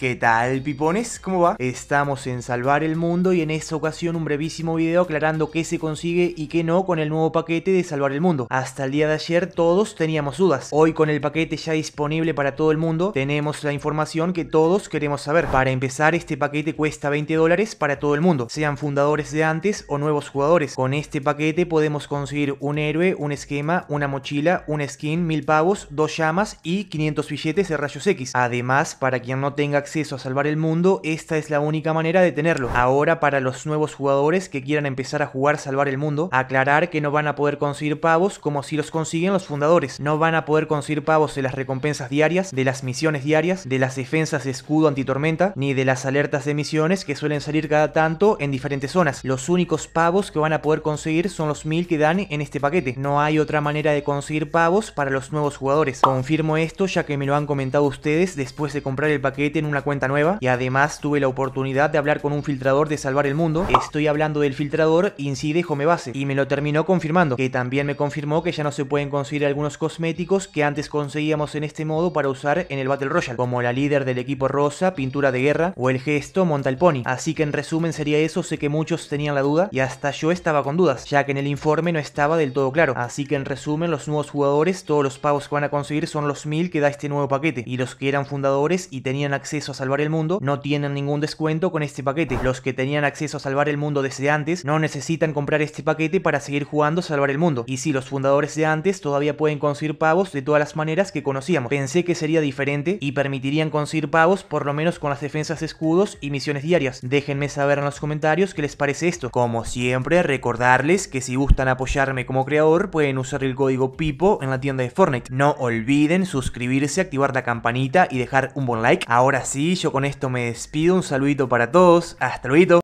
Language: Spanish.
¿Qué tal, pipones? ¿Cómo va? Estamos en Salvar el Mundo y en esta ocasión un brevísimo video aclarando qué se consigue y qué no con el nuevo paquete de Salvar el Mundo. Hasta el día de ayer todos teníamos dudas. Hoy con el paquete ya disponible para todo el mundo, tenemos la información que todos queremos saber. Para empezar, este paquete cuesta 20 dólares para todo el mundo, sean fundadores de antes o nuevos jugadores. Con este paquete podemos conseguir un héroe, un esquema, una mochila, un skin, mil pavos, dos llamas y 500 billetes de rayos X. Además, para quien no tenga acceso acceso a salvar el mundo, esta es la única manera de tenerlo. Ahora para los nuevos jugadores que quieran empezar a jugar salvar el mundo, aclarar que no van a poder conseguir pavos como si los consiguen los fundadores. No van a poder conseguir pavos de las recompensas diarias, de las misiones diarias, de las defensas de escudo antitormenta, ni de las alertas de misiones que suelen salir cada tanto en diferentes zonas. Los únicos pavos que van a poder conseguir son los mil que dan en este paquete. No hay otra manera de conseguir pavos para los nuevos jugadores. Confirmo esto ya que me lo han comentado ustedes después de comprar el paquete en una cuenta nueva y además tuve la oportunidad de hablar con un filtrador de Salvar el Mundo. Estoy hablando del filtrador Incide Home Base y me lo terminó confirmando, que también me confirmó que ya no se pueden conseguir algunos cosméticos que antes conseguíamos en este modo para usar en el Battle Royale, como la líder del equipo rosa, pintura de guerra o el gesto monta el pony. Así que en resumen sería eso, sé que muchos tenían la duda y hasta yo estaba con dudas, ya que en el informe no estaba del todo claro. Así que en resumen los nuevos jugadores, todos los pavos que van a conseguir son los mil que da este nuevo paquete y los que eran fundadores y tenían acceso a salvar el mundo no tienen ningún descuento con este paquete. Los que tenían acceso a salvar el mundo desde antes no necesitan comprar este paquete para seguir jugando a salvar el mundo. Y si los fundadores de antes todavía pueden conseguir pavos de todas las maneras que conocíamos. Pensé que sería diferente y permitirían conseguir pavos por lo menos con las defensas escudos y misiones diarias. Déjenme saber en los comentarios qué les parece esto. Como siempre, recordarles que si gustan apoyarme como creador pueden usar el código PIPO en la tienda de Fortnite. No olviden suscribirse, activar la campanita y dejar un buen like. Ahora sí así, yo con esto me despido. Un saludito para todos. Hasta luego.